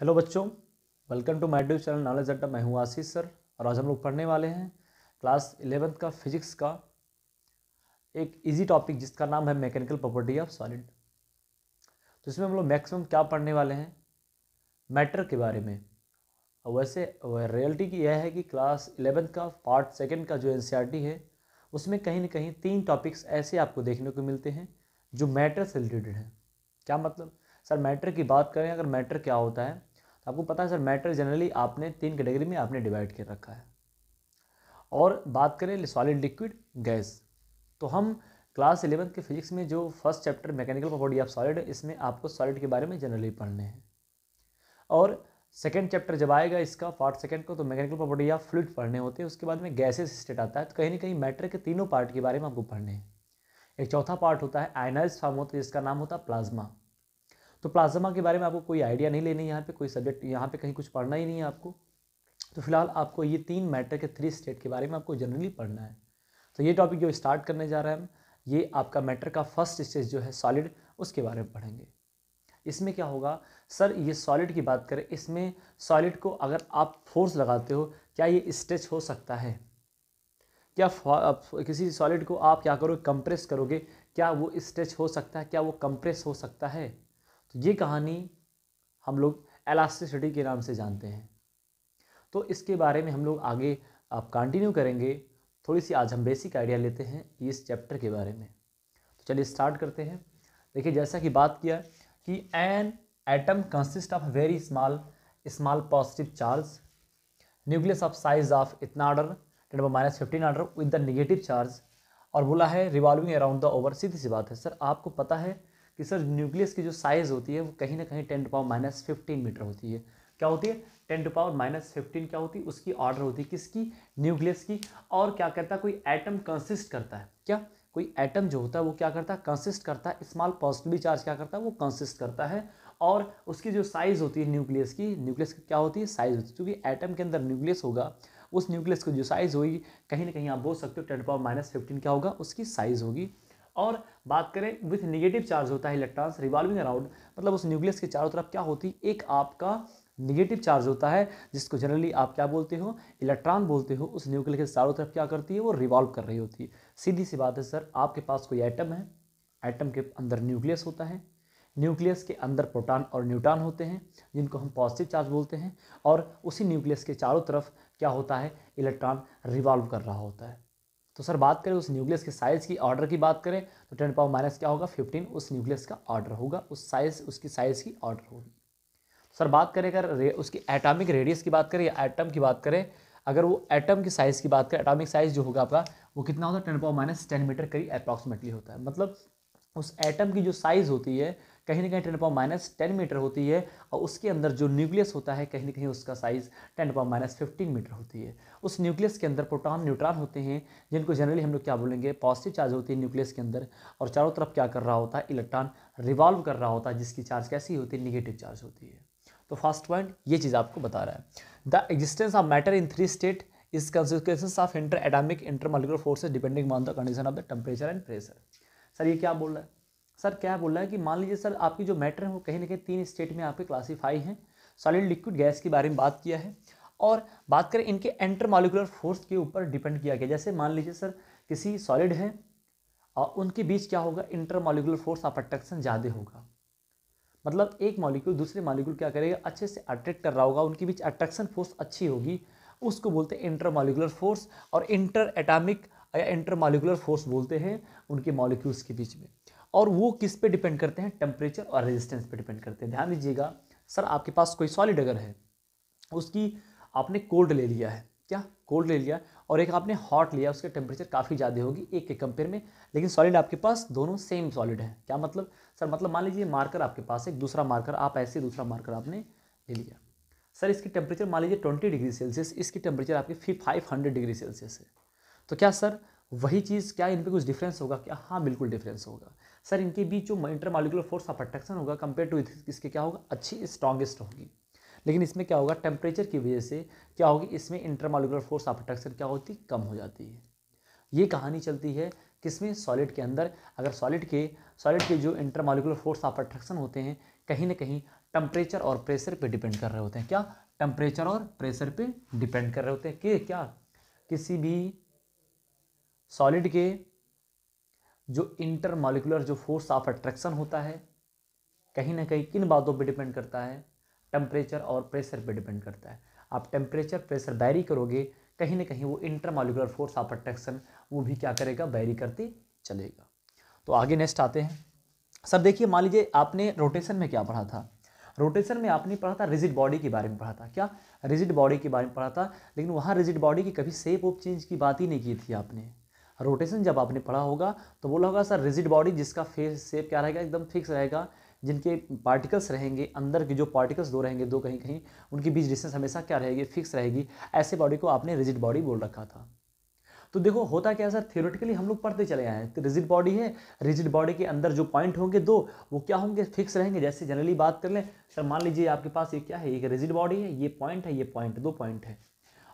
hello बच्चों welcome to my tube channel knowledge अड्डा मैं हूँ आशीष सर और आज हम लोग पढ़ने वाले हैं क्लास इलेवेंथ का फिजिक्स का एक इजी टॉपिक जिसका नाम है मैकेनिकल प्रॉपर्टी ऑफ सॉलिड तो इसमें हम लोग मैक्सिमम क्या पढ़ने वाले हैं मैटर के बारे में और वैसे रियलिटी की यह है कि क्लास इलेवंथ का पार्ट सेकेंड का जो एन e है उसमें कहीं ना कहीं तीन टॉपिक्स ऐसे आपको देखने को मिलते हैं जो मैटर से रिलेटेड हैं क्या मतलब सर मैटर की बात करें अगर मैटर क्या होता है आपको पता है सर मैटर जनरली आपने तीन कैटेगरी में आपने डिवाइड कर रखा है और बात करें सॉलिड लिक्विड गैस तो हम क्लास इलेवंथ के फिजिक्स में जो first chapter mechanical property of solid इसमें आपको सॉलिड के बारे में जनरली पढ़ने हैं और सेकेंड चैप्टर जब आएगा इसका पार्ट सेकेंड को तो मैकेनिकल प्रॉपर्टी ऑफ फ्लूड पढ़ने होते हैं उसके बाद में गैसेस स्टेट आता है तो कहीं ना कहीं मैटर के तीनों पार्ट के बारे में आपको पढ़ने हैं एक चौथा पार्ट होता है आयनाइज फॉर्म होता है जिसका नाम होता है प्लाज्मा तो प्लाज्मा के बारे में आपको कोई आइडिया नहीं लेनी यहाँ पे कोई सब्जेक्ट यहाँ पे कहीं कुछ पढ़ना ही नहीं है आपको तो फिलहाल आपको ये तीन मैटर के थ्री स्टेट के बारे में आपको जनरली पढ़ना है तो ये टॉपिक जो स्टार्ट करने जा रहे हैं हम ये आपका मैटर का फर्स्ट स्टेज जो है सॉलिड उसके बारे में पढ़ेंगे इसमें क्या होगा सर ये सॉलिड की बात करें इसमें सॉलिड को अगर आप फोर्स लगाते हो क्या ये स्ट्रेच हो सकता है क्या किसी सॉलिड को आप क्या करोगे कंप्रेस करोगे क्या वो स्ट्रेच हो सकता है क्या वो कंप्रेस हो सकता है तो ये कहानी हम लोग एलास्टिसिटी के नाम से जानते हैं तो इसके बारे में हम लोग आगे आप कंटिन्यू करेंगे थोड़ी सी आज हम बेसिक आइडिया लेते हैं इस चैप्टर के बारे में तो चलिए स्टार्ट करते हैं देखिए जैसा कि बात किया कि an atom consist of very small small positive charge nucleus of size of इतना order ten minus fifteen order with the negative charge और बोला है रिवॉल्विंग अराउंड द ओवर सीधी सी बात है सर आपको पता है कि सर न्यूक्लियस की जो साइज़ होती है वो कहीं ना कहीं ten to power minus fifteen metre होती है क्या होती है ten to power minus fifteen क्या होती है उसकी ऑर्डर होती है किसकी न्यूक्लियस की और क्या करता है कोई एटम कंसिस्ट करता है क्या कोई एटम जो होता है वो क्या करता है कंसिस्ट करता है स्मॉल पॉजिटिवली चार्ज क्या करता है वो कंसिस्ट करता है और उसकी जो साइज़ होती है न्यूक्लियस की न्यूक्लियस की क्या होती है साइज़ होती है क्योंकि एटम के अंदर न्यूक्लियस होगा उस न्यूक्लियस की जो साइज़ होगी कहीं ना कहीं आप बोल सकते हो टेन पावर माइनस फिफ्टीन क्या होगा उसकी साइज़ होगी और बात करें विथ निगेटिव चार्ज होता है इलेक्ट्रॉन्स रिवॉल्विंग अराउंड मतलब उस न्यूक्लियस के चारों तरफ क्या होती है एक आपका निगेटिव चार्ज होता है जिसको जनरली आप क्या बोलते हो इलेक्ट्रॉन बोलते हो उस न्यूक्लियस के चारों तरफ क्या करती है वो रिवॉल्व कर रही होती है सीधी सी बात है सर आपके पास कोई आइटम है आइटम के अंदर न्यूक्लियस होता है न्यूक्लियस के अंदर प्रोटॉन और न्यूट्रॉन होते हैं जिनको हम पॉजिटिव चार्ज बोलते हैं और उसी न्यूक्लियस के चारों तरफ क्या होता है इलेक्ट्रॉन रिवॉल्व कर रहा होता है तो सर बात करें उस न्यूक्लियस के साइज़ की ऑर्डर की बात करें तो टेन पावर माइनस क्या होगा फिफ्टीन उस न्यूक्लियस का ऑर्डर होगा उस साइज़ उसकी साइज़ की ऑर्डर होगी तो सर बात करें अगर उसकी एटॉमिक रेडियस की बात करें या एटम की बात करें अगर वो एटम की साइज़ की बात करें एटॉमिक साइज़ जो होगा आपका वो कितना होता है ten power minus ten metre करीब अप्रॉक्सीमेटली होता है मतलब उस एटम की जो साइज़ होती है कहीं ना कहीं ten power minus ten metre होती है और उसके अंदर जो न्यूक्लियस होता है कहीं ना कहीं उसका size ten power minus fifteen metre होती है उस न्यूक्लियस के अंदर प्रोटॉन न्यूट्रॉन होते हैं जिनको जनरली हम लोग क्या बोलेंगे पॉजिटिव चार्ज होती है न्यूक्लियस के अंदर और चारों तरफ क्या कर रहा होता है इलेक्ट्रॉन रिवॉल्व कर रहा होता है जिसकी चार्ज कैसी होती है निगेटिव चार्ज होती है तो फर्स्ट पॉइंट ये चीज़ आपको बता रहा है the existence of matter in three state is consequences inter inter atomic intermolecular forces depending on the condition of the temperature and pressure sir ये क्या बोल रहा है सर क्या बोल रहा है कि मान लीजिए सर आपकी जो मैटर है वो कहीं ना कहीं तीन स्टेट में आपके क्लासीफाई हैं सॉलिड लिक्विड गैस के बारे में बात किया है और बात करें इनके एंटर मालिकुलर फोर्स के ऊपर डिपेंड किया गया जैसे मान लीजिए सर किसी सॉलिड है और उनके बीच क्या होगा inter molecular force of attraction ज़्यादा होगा मतलब एक मॉलिक्यूल दूसरे मॉलिक्यूल क्या करेगा अच्छे से अट्रैक्ट कर रहा होगा उनके बीच अट्रैक्शन फोर्स अच्छी होगी उसको बोलते हैं इंटर फोर्स और इंटर एटामिक या इंटर फोर्स बोलते हैं उनके मॉलिक्यूल्स के बीच में और वो किस पे डिपेंड करते हैं टेम्परेचर और रेजिस्टेंस पे डिपेंड करते हैं ध्यान दीजिएगा सर आपके पास कोई सॉलिड अगर है उसकी आपने कोल्ड ले लिया है क्या कोल्ड ले लिया और एक आपने हॉट लिया उसके टेम्परेचर काफ़ी ज़्यादा होगी एक के कंपेयर में लेकिन सॉलिड आपके पास दोनों सेम सॉलिड है क्या मतलब सर मतलब मान लीजिए मार्कर आपके पास एक दूसरा मार्कर आप ऐसे दूसरा मार्कर आपने ले लिया सर इसकी टेम्परेचर मान लीजिए ट्वेंटी डिग्री सेल्सियस इसकी टेम्परेचर आपकी फी फाइव हंड्रेड डिग्री सेल्सियस है तो क्या सर वही चीज़ क्या इन पर कुछ डिफरेंस होगा क्या हाँ बिल्कुल डिफरेंस होगा सर इनके बीच जो inter molecular force of attraction होगा कंपेयर टू इसके क्या होगा अच्छी स्ट्रॉगेस्ट होगी लेकिन इसमें क्या होगा टेम्परेचर की वजह से क्या होगी इसमें इंटरमालिकुलर फोर्स ऑफ अट्रैक्शन क्या होती कम हो जाती है ये कहानी चलती है किसमें सॉलिड के अंदर अगर सॉलिड के सॉलिड के जो इंटरमालिकुलर फोर्स ऑफ अट्रैक्शन होते हैं कहीं ना कहीं टेम्परेचर और प्रेशर पर डिपेंड कर रहे होते हैं क्या टेम्परेचर और प्रेशर पर डिपेंड कर रहे होते हैं कि क्या किसी भी सॉलिड के जो इंटरमालिकुलर जो फोर्स ऑफ अट्रैक्शन होता है कहीं ना कहीं किन बातों पर डिपेंड करता है टेम्परेचर और प्रेशर पर डिपेंड करता है आप टेम्परेचर प्रेशर बैरी करोगे कहीं ना कहीं वो इंटरमालिकुलर फोर्स ऑफ अट्रैक्शन वो भी क्या करेगा बैरी करते चलेगा तो आगे नेक्स्ट आते हैं सर देखिए मान लीजिए आपने रोटेशन में क्या पढ़ा था रोटेशन में आपने पढ़ा था रिजिड बॉडी के बारे में पढ़ा था क्या रिजिड बॉडी के बारे में पढ़ा था लेकिन वहाँ रिजिड बॉडी की कभी सेप ऑफ चेंज की बात ही नहीं की थी आपने रोटेशन जब आपने पढ़ा होगा तो बोला होगा सर रिजिड बॉडी जिसका फेस सेप क्या रहेगा एकदम फिक्स रहेगा जिनके पार्टिकल्स रहेंगे अंदर के जो पार्टिकल्स दो रहेंगे दो कहीं कहीं उनके बीच डिस्टेंस हमेशा क्या रहेगी फिक्स रहेगी ऐसे बॉडी को आपने रिजिड बॉडी बोल रखा था तो देखो होता क्या है सर थियोरेटिकली हम लोग पढ़ते चले आए हैं तो रिजिड बॉडी है रिजिड बॉडी के अंदर जो पॉइंट होंगे दो वो क्या होंगे फिक्स रहेंगे जैसे जनरली बात कर लें सर मान लीजिए आपके पास ये क्या है एक रिजिड बॉडी है ये पॉइंट है ये पॉइंट दो पॉइंट है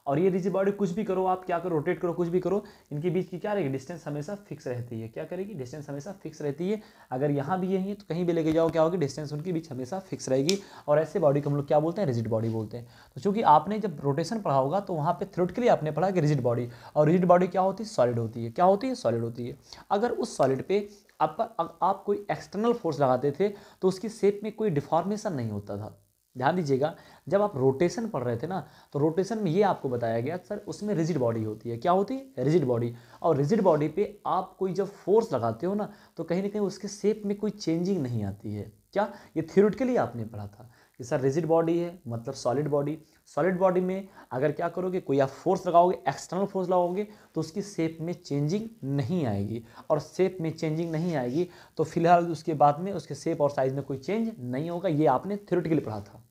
और ये रिजिड बॉडी कुछ भी करो आप क्या करो रोटेट करो कुछ भी करो इनके बीच की क्या रहेगी डिस्टेंस हमेशा फिक्स रहती है क्या करेगी डिस्टेंस हमेशा फिक्स रहती है अगर यहाँ भी यही है तो कहीं भी लेके जाओ क्या होगी डिस्टेंस उनके बीच हमेशा फिक्स रहेगी और ऐसे बॉडी को हम लोग क्या बोलते हैं रिजिड बॉडी बोलते हैं तो चूँकि आपने जब रोटेशन पढ़ा होगा तो वहाँ पर लिए आपने पढ़ा कि रिजिड बॉडी और रिजिड बॉडी क्या होती है सॉलिड होती है क्या होती है सॉलिड होती है अगर उस सॉलिड पर आपका आप कोई एक्सटर्नल फोर्स लगाते थे तो उसकी शेप में कोई डिफॉर्मेशन नहीं होता था ध्यान दीजिएगा जब आप रोटेशन पढ़ रहे थे ना तो रोटेशन में ये आपको बताया गया सर उसमें रिजिड बॉडी होती है क्या होती है रिजिड बॉडी और रिजिड बॉडी पे आप कोई जब फोर्स लगाते हो ना तो कहीं ना कहीं उसके शेप में कोई चेंजिंग नहीं आती है क्या ये थियोरेटिकली आपने पढ़ा था कि सर रिजिड बॉडी है मतलब सॉलिड बॉडी सॉलिड बॉडी में अगर क्या करोगे कोई आप फोर्स लगाओगे एक्सटर्नल फोर्स लगाओगे तो उसकी शेप में चेंजिंग नहीं आएगी और शेप में चेंजिंग नहीं आएगी तो फिलहाल उसके बाद में उसके शेप और साइज़ में कोई चेंज नहीं होगा ये आपने थियोरेटिकली पढ़ा था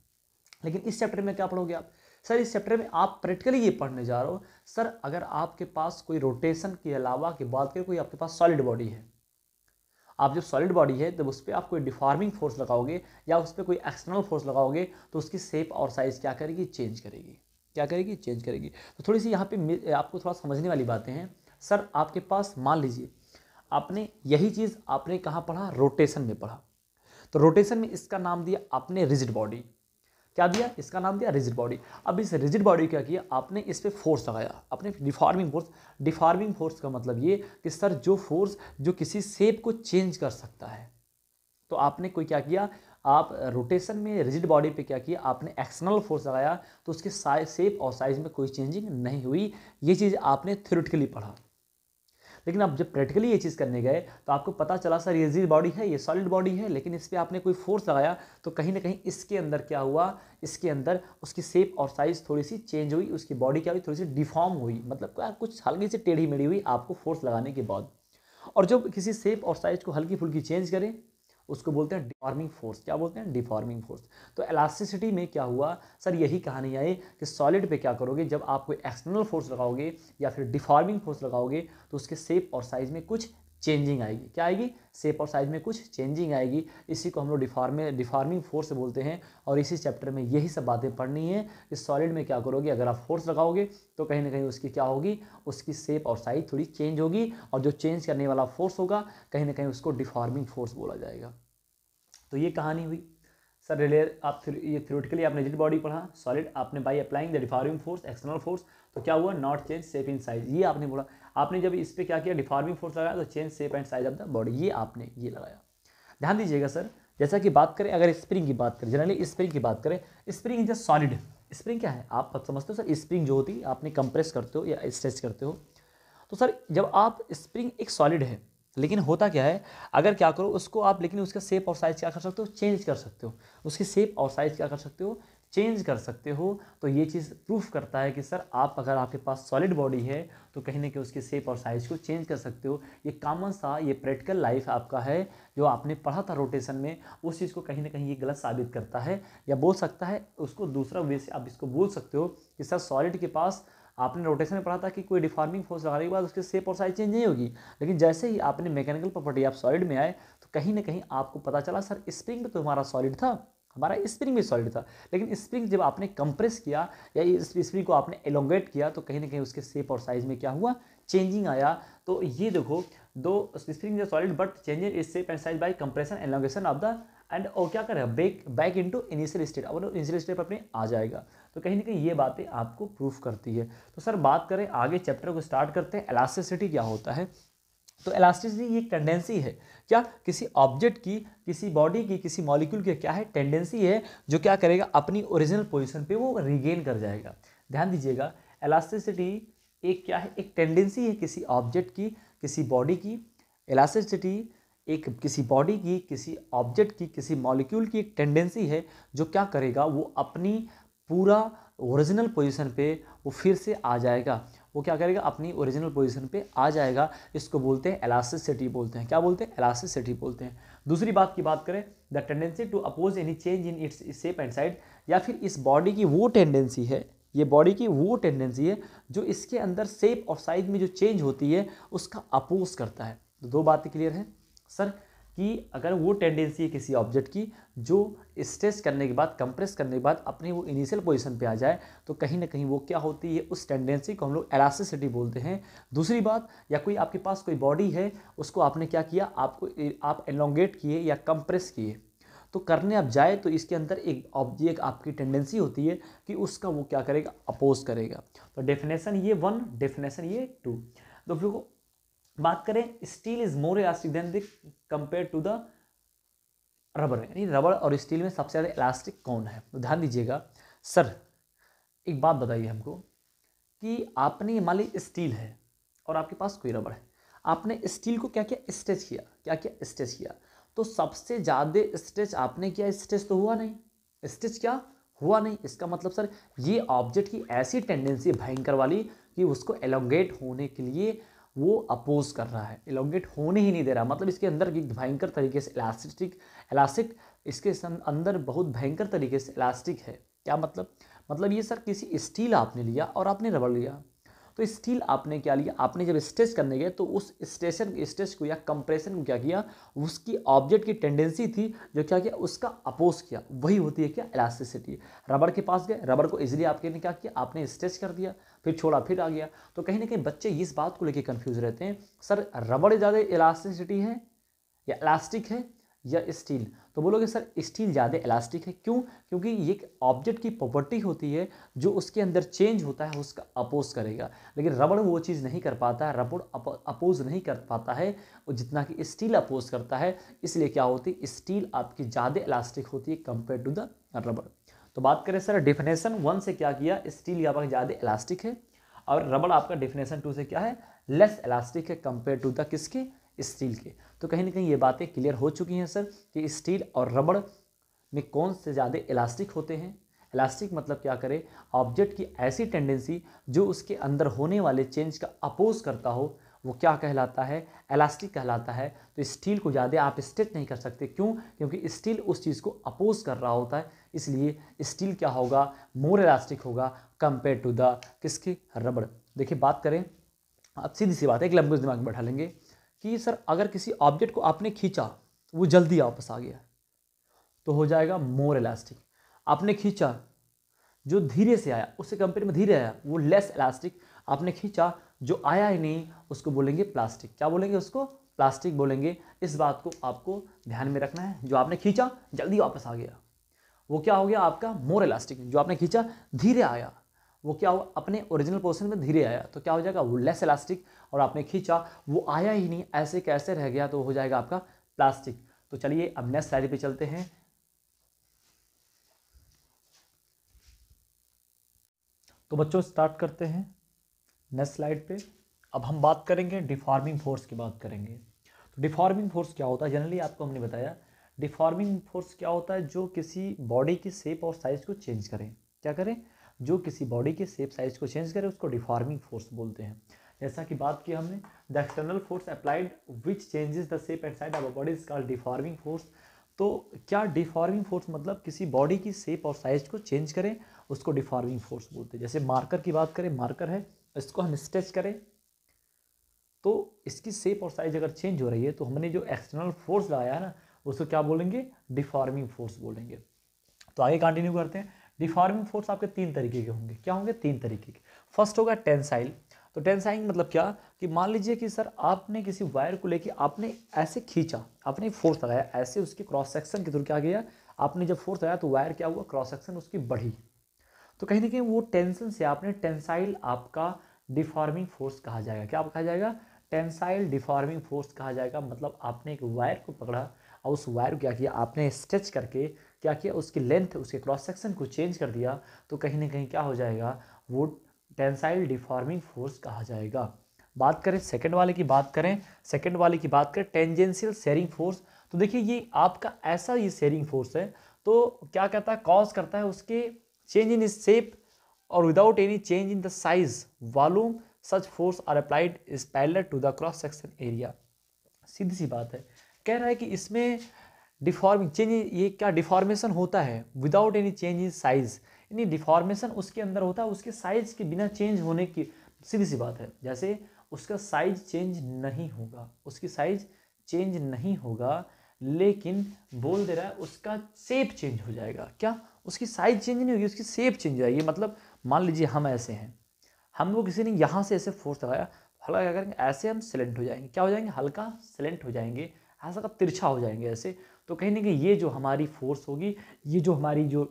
लेकिन इस चैप्टर में क्या पढ़ोगे आप सर इस चैप्टर में आप प्रैक्टिकली ये पढ़ने जा रहे हो सर अगर आपके पास कोई रोटेशन के अलावा की बात करें कोई आपके पास सॉलिड बॉडी है आप जब सॉलिड बॉडी है तब उस पर आप कोई डिफार्मिंग फोर्स लगाओगे या उस पर कोई एक्सटर्नल फोर्स लगाओगे तो उसकी शेप और साइज़ क्या करेगी चेंज करेगी क्या करेगी चेंज करेगी तो थोड़ी सी यहाँ पे आपको थोड़ा समझने वाली बातें हैं सर आपके पास मान लीजिए आपने यही चीज़ आपने कहाँ पढ़ा रोटेशन में पढ़ा तो रोटेशन में इसका नाम दिया आपने रिजिड बॉडी क्या दिया इसका नाम दिया रिजिड बॉडी अब इस रिजिड बॉडी क्या किया आपने इस पर फोर्स लगाया अपने डिफार्मिंग फोर्स डिफार्मिंग फोर्स का मतलब ये कि सर जो फोर्स जो किसी सेप को चेंज कर सकता है तो आपने कोई क्या किया आप रोटेशन में रिजिड बॉडी पे क्या किया आपने एक्सटर्नल फोर्स लगाया तो उसके साइज सेप और साइज में कोई चेंजिंग नहीं हुई ये चीज़ आपने थ्योरेटिकली पढ़ा लेकिन आप जब प्रैक्टिकली ये चीज़ करने गए तो आपको पता चला सर ये जी बॉडी है ये सॉलिड बॉडी है लेकिन इस पर आपने कोई फोर्स लगाया तो कहीं ना कहीं इसके अंदर क्या हुआ इसके अंदर उसकी शेप और साइज़ थोड़ी सी चेंज हुई उसकी बॉडी क्या हुई थोड़ी सी डिफॉर्म हुई मतलब क्या कुछ हल्की सी टेढ़ी मेढ़ी हुई आपको फोर्स लगाने के बाद और जब किसी शेप और साइज़ को हल्की फुल्की चेंज करें उसको बोलते हैं डिफॉर्मिंग फोर्स क्या बोलते हैं डिफॉर्मिंग फोर्स तो एलास्टिसिटी में क्या हुआ सर यही कहानी आई कि सॉलिड पे क्या करोगे जब आप कोई एक्सटर्नल फोर्स लगाओगे या फिर डिफॉर्मिंग फोर्स लगाओगे तो उसके शेप और साइज़ में कुछ चेंजिंग आएगी क्या आएगी शेप और साइज़ में कुछ चेंजिंग आएगी इसी को हम लोग डिफार्मे डिफार्मिंग फोर्स बोलते हैं और इसी चैप्टर में यही सब बातें पढ़नी है कि सॉलिड में क्या करोगे अगर आप फोर्स लगाओगे तो कहीं ना कहीं उसकी क्या होगी उसकी शेप और साइज़ थोड़ी चेंज होगी और जो चेंज करने वाला फोर्स होगा कहीं ना कहीं उसको डिफार्मिंग फोर्स बोला जाएगा तो ये कहानी हुई सर रिलेयर आप ये थ्योरेटिकली आपने रिजिड बॉडी पढ़ा सॉलिड आपने by applying the deforming force external force तो क्या हुआ not change shape in size ये आपने बोला आपने जब इस पर क्या किया डिफार्मिंग फोर्स लगाया तो change shape and size of the body ये आपने ये लगाया ध्यान दीजिएगा सर जैसा कि बात करें अगर स्प्रिंग की बात करें जनरली स्प्रिंग की बात करें spring is a solid spring क्या है आप समझते हो सर स्प्रिंग जो होती है आपने कंप्रेस करते हो या स्ट्रेच करते हो तो सर जब आप स्प्रिंग एक सॉलिड है लेकिन होता क्या है अगर क्या करो उसको आप लेकिन उसका सेप और साइज़ क्या कर सकते हो चेंज कर सकते हो उसकी सेप और साइज़ क्या कर सकते हो चेंज कर सकते हो तो ये चीज़ प्रूफ करता है कि सर आप अगर आपके पास सॉलिड बॉडी है तो कहीं ना कहीं उसके सेप और साइज़ को चेंज कर सकते हो ये कॉमन सा ये प्रैक्टिकल लाइफ आपका है जो आपने पढ़ा था रोटेशन में उस चीज़ को कहीं ना कहीं ये गलत साबित करता है या बोल सकता है उसको दूसरा वे से आप इसको बोल सकते हो कि सर सॉलिड के पास आपने रोटेशन में पढ़ा था कि कोई डिफॉर्मिंग फोर्स लगाने के बाद उसके सेप और साइज चेंज नहीं होगी लेकिन जैसे ही आपने मैकेनिकल प्रॉपर्टी आप सॉलिड में आए तो कहीं ना कहीं आपको पता चला सर स्प्रिंग तो हमारा सॉलिड था हमारा स्प्रिंग भी सॉलिड था लेकिन स्प्रिंग जब आपने कंप्रेस किया या स्प्रिंग को आपने एलोंगेट किया तो कहीं ना कहीं उसके सेप और साइज़ में क्या हुआ चेंजिंग आया तो ये देखो दो स्प्रिंग जो solid but changes is shape and size by compression elongation of the end और oh, क्या करेगा रहा back back into initial state अब इनिशियल स्टेट पर अपने आ जाएगा तो कहीं ना कहीं ये बातें आपको प्रूफ करती है तो सर बात करें आगे चैप्टर को स्टार्ट करते हैं एलास्टिसिटी क्या होता है तो एलास्टिसिटी ये टेंडेंसी है क्या किसी ऑब्जेक्ट की किसी बॉडी की किसी मॉलिक्यूल की क्या है टेंडेंसी है जो क्या करेगा अपनी ओरिजिनल पोजिशन पर वो रिगेन कर जाएगा ध्यान दीजिएगा एलास्टिसिटी एक क्या है एक टेंडेंसी है किसी ऑब्जेक्ट की किसी बॉडी की एलास्टिसिटी एक किसी बॉडी की किसी ऑब्जेक्ट की किसी मॉलिक्यूल की एक टेंडेंसी है जो क्या करेगा वो अपनी पूरा ओरिजिनल पोजीशन पे वो फिर से आ जाएगा वो क्या करेगा अपनी ओरिजिनल पोजीशन पे आ जाएगा इसको बोलते हैं एलास्टिसिटी बोलते हैं क्या बोलते हैं एलास्टिसिटी बोलते हैं दूसरी बात की बात करें the tendency to oppose any change in its shape and size या फिर इस बॉडी की वो टेंडेंसी है ये बॉडी की वो टेंडेंसी है जो इसके अंदर शेप और साइज में जो चेंज होती है उसका अपोज करता है तो दो बातें क्लियर हैं सर कि अगर वो टेंडेंसी है किसी ऑब्जेक्ट की जो स्ट्रेस करने के बाद कंप्रेस करने के बाद अपनी वो इनिशियल पोजीशन पे आ जाए तो कहीं ना कहीं वो क्या होती है उस टेंडेंसी को हम लोग एलास्टिसिटी बोलते हैं दूसरी बात या कोई आपके पास कोई बॉडी है उसको आपने क्या किया आपको आप एलोंगेट किए या कंप्रेस किए तो करने आप जाए तो इसके अंदर एक ऑब्जेक्ट आपकी टेंडेंसी होती है कि उसका वो क्या करेगा अपोज करेगा तो डेफिनेशन ये वन डेफिनेशन ये टू तो फिर बात करें steel is more elastic than the compare to the rubber यानी रबर और स्टील में सबसे ज़्यादा इलास्टिक कौन है तो ध्यान दीजिएगा सर एक बात बताइए हमको कि आपने मान ली स्टील है और आपके पास कोई रबर है आपने स्टील को क्या क्या स्ट्रेच किया क्या क्या स्ट्रेच किया तो सबसे ज़्यादा स्ट्रेच आपने किया स्ट्रेच तो हुआ नहीं स्ट्रेच क्या हुआ नहीं इसका मतलब सर ये ऑब्जेक्ट की ऐसी टेंडेंसी भयंकर वाली कि उसको एलोंगेट होने के लिए वो अपोज कर रहा है इलोंगेट होने ही नहीं दे रहा मतलब इसके अंदर एक भयंकर तरीके से इलास्टिक इलास्टिक इसके अंदर बहुत भयंकर तरीके से इलास्टिक है क्या मतलब मतलब ये सर किसी स्टील आपने लिया और आपने रबड़ लिया तो स्टील आपने क्या लिया आपने जब स्ट्रेच करने गए तो उस स्टेशन स्ट्रेच को या कंप्रेशन को क्या किया उसकी ऑब्जेक्ट की टेंडेंसी थी जो क्या किया उसका अपोज किया वही होती है क्या इलास्टिसिटी रबड़ के पास गए रबड़ को इजीली आपके ने क्या किया आपने स्ट्रेच कर दिया फिर छोड़ा फिर आ गया तो कहीं ना कहीं बच्चे इस बात को लेकर कन्फ्यूज़ रहते हैं सर रबड़ ज़्यादा इलास्टिसिटी है या इलास्टिक है या स्टील तो बोलोगे सर स्टील ज़्यादा इलास्टिक है क्यों क्योंकि ये ऑब्जेक्ट की प्रॉपर्टी होती है जो उसके अंदर चेंज होता है उसका अपोज करेगा लेकिन रबड़ वो चीज़ नहीं कर पाता है रबड़ अपोज नहीं कर पाता है और जितना कि स्टील अपोज करता है इसलिए क्या होती है स्टील आपकी ज़्यादा इलास्टिक होती है कंपेयर टू द रबड़ तो बात करें सर डिफिनेशन वन से क्या किया स्टील आपका ज़्यादा इलास्टिक है और रबड़ आपका डिफिनेशन टू से क्या है लेस इलास्टिक है कंपेयर टू द किसके स्टील के तो कहीं ना कहीं ये बातें क्लियर हो चुकी हैं सर कि स्टील और रबड़ में कौन से ज़्यादा इलास्टिक होते हैं इलास्टिक मतलब क्या करे ऑब्जेक्ट की ऐसी टेंडेंसी जो उसके अंदर होने वाले चेंज का अपोज करता हो वो क्या कहलाता है इलास्टिक कहलाता है तो स्टील को ज़्यादा आप स्ट्रेच नहीं कर सकते क्यों क्योंकि स्टील उस चीज़ को अपोज कर रहा होता है इसलिए स्टील क्या होगा मोर इलास्टिक होगा कंपेयर टू द किसकी रबड़ देखिए बात करें अब सीधी सी बात है एक लंबे दिमाग में बैठा लेंगे कि सर अगर किसी ऑब्जेक्ट को आपने खींचा वो जल्दी वापस आ गया तो हो जाएगा मोर इलास्टिक आपने खींचा जो धीरे से आया उससे कंपेयर में धीरे आया वो लेस इलास्टिक आपने खींचा जो आया ही नहीं उसको बोलेंगे प्लास्टिक क्या बोलेंगे उसको प्लास्टिक बोलेंगे इस बात को आपको ध्यान में रखना है जो आपने खींचा जल्दी वापस आ गया वो क्या हो गया आपका मोर इलास्टिक जो आपने खींचा धीरे आया वो क्या हुआ अपने ओरिजिनल पोजिशन में धीरे आया तो क्या हो जाएगा वो लेस इलास्टिक और आपने खींचा वो आया ही नहीं ऐसे कैसे रह गया तो हो जाएगा आपका प्लास्टिक तो चलिए अब नेक्स्ट स्लाइड पे चलते हैं तो बच्चों स्टार्ट करते हैं नेक्स्ट स्लाइड पे अब हम बात करेंगे डिफॉर्मिंग फोर्स की बात करेंगे तो डिफॉर्मिंग फोर्स क्या होता है जनरली आपको हमने बताया डिफॉर्मिंग फोर्स क्या होता है जो किसी बॉडी की शेप और साइज़ को चेंज करें क्या करें जो किसी बॉडी के शेप साइज़ को चेंज करें उसको डिफॉर्मिंग फोर्स बोलते हैं जैसा कि बात की हमने the external force applied which changes the shape and size of body is called deforming force तो क्या डिफॉर्मिंग फोर्स मतलब किसी बॉडी की शेप और साइज को चेंज करें उसको डिफॉर्मिंग फोर्स बोलते हैं जैसे मार्कर की बात करें मार्कर है इसको हम स्ट्रेच करें तो इसकी शेप और साइज अगर चेंज हो रही है तो हमने जो एक्सटर्नल फोर्स लगाया ना उसको क्या बोलेंगे डिफॉर्मिंग फोर्स बोलेंगे तो आगे कंटिन्यू करते हैं डिफॉर्मिंग फोर्स आपके तीन तरीके के होंगे क्या होंगे तीन तरीके के फर्स्ट होगा टेंसाइल तो टेंसाइल मतलब क्या कि मान लीजिए कि सर आपने किसी वायर को लेके आपने ऐसे खींचा आपने फोर्स लगाया ऐसे उसके क्रॉस सेक्शन के थ्रू क्या गया आपने जब फोर्स लगाया तो वायर क्या हुआ क्रॉस सेक्शन उसकी बढ़ी तो कहीं ना कहीं वो टेंशन से आपने टेंसाइल आपका डिफॉर्मिंग फोर्स कहा जाएगा क्या कहा जाएगा टेंसाइल डिफॉर्मिंग फोर्स कहा जाएगा मतलब आपने एक वायर को पकड़ा और उस वायर को क्या किया आपने स्ट्रेच करके क्या किया उसकी लेंथ उसके क्रॉस सेक्शन को चेंज कर दिया तो कहीं ना कहीं क्या हो जाएगा वो टेंसाइल डिफॉर्मिंग फोर्स कहा जाएगा बात करें सेकंड वाले की बात करें सेकंड वाले की बात करें टेंजेंशियल शेयरिंग फोर्स तो देखिए ये आपका ऐसा ये शेयरिंग फोर्स है तो क्या कहता है कॉज करता है उसके चेंज इन शेप और without any change in the size volume such force are applied is parallel to the cross section area सीधी सी बात है कह रहा है कि इसमें डिफॉर्म चेंज ये क्या डिफॉर्मेशन होता है without any change in size यानी डिफॉर्मेशन उसके अंदर होता है उसके साइज़ के बिना चेंज होने की सीधी सी बात है जैसे उसका साइज चेंज नहीं होगा उसकी साइज चेंज नहीं होगा लेकिन बोल दे रहा है उसका सेप चेंज हो जाएगा क्या उसकी साइज चेंज नहीं होगी उसकी सेप चेंज हो जाएगी मतलब मान लीजिए हम ऐसे हैं हम लोग किसी ने यहाँ से ऐसे फोर्स लगाया हल्का क्या करेंगे ऐसे हम सिलेंट हो जाएंगे क्या हो जाएंगे हल्का सिलेंट हो जाएंगे ऐसा कब तिरछा हो जाएंगे ऐसे तो कहीं ना कहीं ये जो हमारी फोर्स होगी ये जो हमारी जो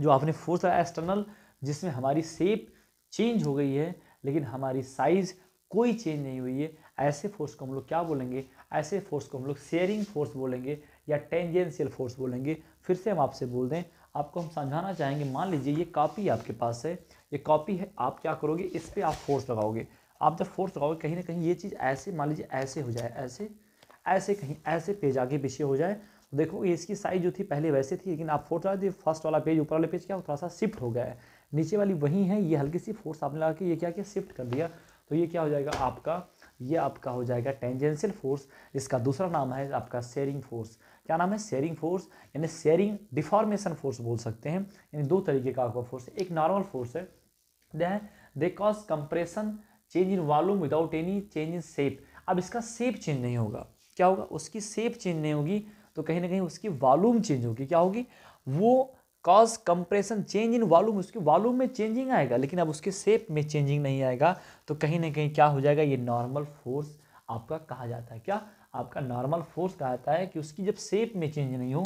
जो आपने फोर्स लगाया एक्सटर्नल जिसमें हमारी सेप चेंज हो गई है लेकिन हमारी साइज़ कोई चेंज नहीं हुई है ऐसे फोर्स को हम लोग क्या बोलेंगे ऐसे फोर्स को हम लोग शेयरिंग फोर्स बोलेंगे या टेंजेंशियल फोर्स बोलेंगे फिर से हम आपसे बोल दें आपको हम समझाना चाहेंगे मान लीजिए ये कॉपी आपके पास है ये कॉपी है आप क्या करोगे इस पर आप फोर्स लगाओगे आप जब फोर्स लगाओगे कहीं ना कहीं ये चीज़ ऐसे मान लीजिए ऐसे हो जाए ऐसे ऐसे कहीं ऐसे पेज आगे पीछे हो जाए तो देखो ये इसकी साइज़ जो थी पहले वैसे थी लेकिन आप फोर्थ वाला फर्स्ट वाला पेज ऊपर वाला पेज क्या थोड़ा सा शिफ्ट हो गया है नीचे वाली वही है ये हल्की सी फोर्स आपने लगा के ये क्या किया शिफ्ट कर दिया तो ये क्या हो जाएगा आपका ये आपका हो जाएगा टेंजेंशियल फोर्स इसका दूसरा नाम है आपका शेयरिंग फोर्स क्या नाम है शेयरिंग फोर्स यानी शेयरिंग डिफॉर्मेशन फोर्स बोल सकते हैं यानी दो तरीके का आपका फोर्स है एक नॉर्मल फोर्स है they they cause compression change in volume without any change in shape अब इसका शेप चेंज नहीं होगा क्या होगा उसकी सेप चेंज नहीं होगी तो कहीं ना कहीं उसकी वॉल्यूम चेंज होगी क्या होगी वो cause compression change in volume उसके वॉल्यूम में चेंजिंग आएगा लेकिन अब उसके सेप में चेंजिंग नहीं आएगा तो कहीं ना कहीं क्या हो जाएगा ये नॉर्मल फोर्स आपका कहा जाता है क्या आपका नॉर्मल फोर्स कहा जाता है कि उसकी जब सेप में चेंज नहीं हो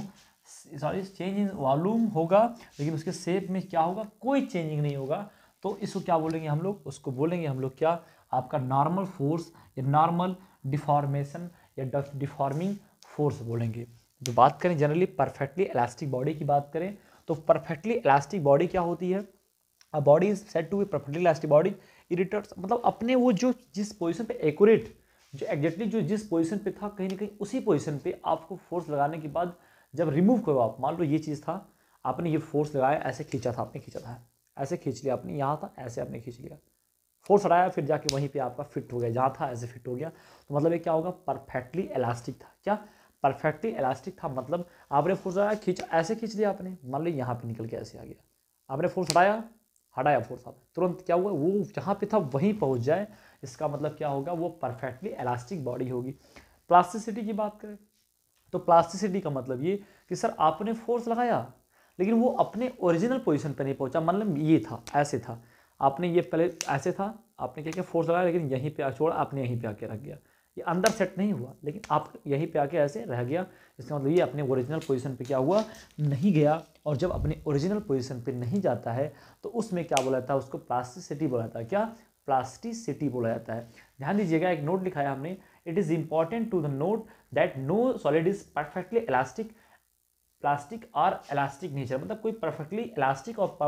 सॉरी चेंज इन वॉल्यूम होगा लेकिन उसके सेप में क्या होगा कोई चेंजिंग नहीं होगा तो इसको क्या बोलेंगे हम लोग उसको बोलेंगे हम लोग क्या आपका नॉर्मल फोर्स या नॉर्मल डिफॉर्मेशन या डस्ट डिफॉर्मिंग फोर्स बोलेंगे जो बात करें जनरली परफेक्टली इलास्टिक बॉडी की बात करें तो परफेक्टली इलास्टिक बॉडी क्या होती है a body is set to be perfectly elastic body इरिटर्स मतलब अपने वो जो जिस पोजिशन पर एकट जो एग्जैक्टली जो जिस पोजिशन पर था कहीं ना कहीं उसी पोजिशन पर आपको फोर्स लगाने के बाद जब रिमूव करो आप मान लो ये चीज़ था आपने ये फोर्स लगाया ऐसे खींचा था आपने खींचा था ऐसे खींच लिया आपने यहाँ था ऐसे आपने खींच लिया फोर्स हटाया फिर जाके वहीं पे आपका फिट हो गया जहाँ था ऐसे फिट हो गया तो मतलब ये क्या होगा परफेक्टली इलास्टिक था क्या परफेक्टली इलास्टिक था मतलब आपने फोर्स हटाया खींच ऐसे खींच दिया आपने मान लो यहाँ पर निकल के ऐसे आ गया आपने फोर्स हटाया हटाया फोर्स आपने तुरंत क्या हुआ वो जहाँ पर था वहीं पहुँच जाए इसका मतलब क्या होगा वो परफेक्टली इलास्टिक बॉडी होगी प्लास्टिसिटी की बात करें तो प्लास्टिसिटी का मतलब ये कि सर आपने फोर्स लगाया लेकिन वो अपने ओरिजिनल पोजीशन पे नहीं पहुंचा मतलब ये था ऐसे था आपने ये पहले ऐसे था आपने क्या क्या फोर्स लगाया लेकिन यहीं पे छोड़ा आपने यहीं पे आके रख गया ये अंदर सेट नहीं हुआ लेकिन आप यहीं पे आके ऐसे रह गया इसका मतलब ये अपने ओरिजिनल पोजीशन पे क्या हुआ नहीं गया और जब अपने ओरिजिनल पोजीशन पे नहीं जाता है तो उसमें क्या बोला जाता है उसको प्लास्टिसिटी बोला जाता है क्या प्लास्टिसिटी बोला जाता है ध्यान दीजिएगा एक नोट लिखा है हमने it is important to the note that no solid is perfectly elastic plastic और इलास्टिक नेचर मतलब कोई परफेक्टली इलास्टिक और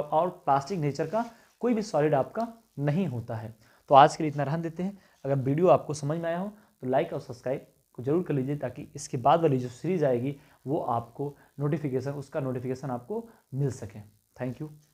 प्लास्टिक नेचर का कोई भी सॉलिड आपका नहीं होता है तो आज के लिए इतना रहन देते हैं अगर वीडियो आपको समझ में आया हो तो लाइक और सब्सक्राइब को जरूर कर लीजिए ताकि इसके बाद वाली जो सीरीज़ आएगी वो आपको नोटिफिकेशन उसका नोटिफिकेशन आपको मिल सके थैंक यू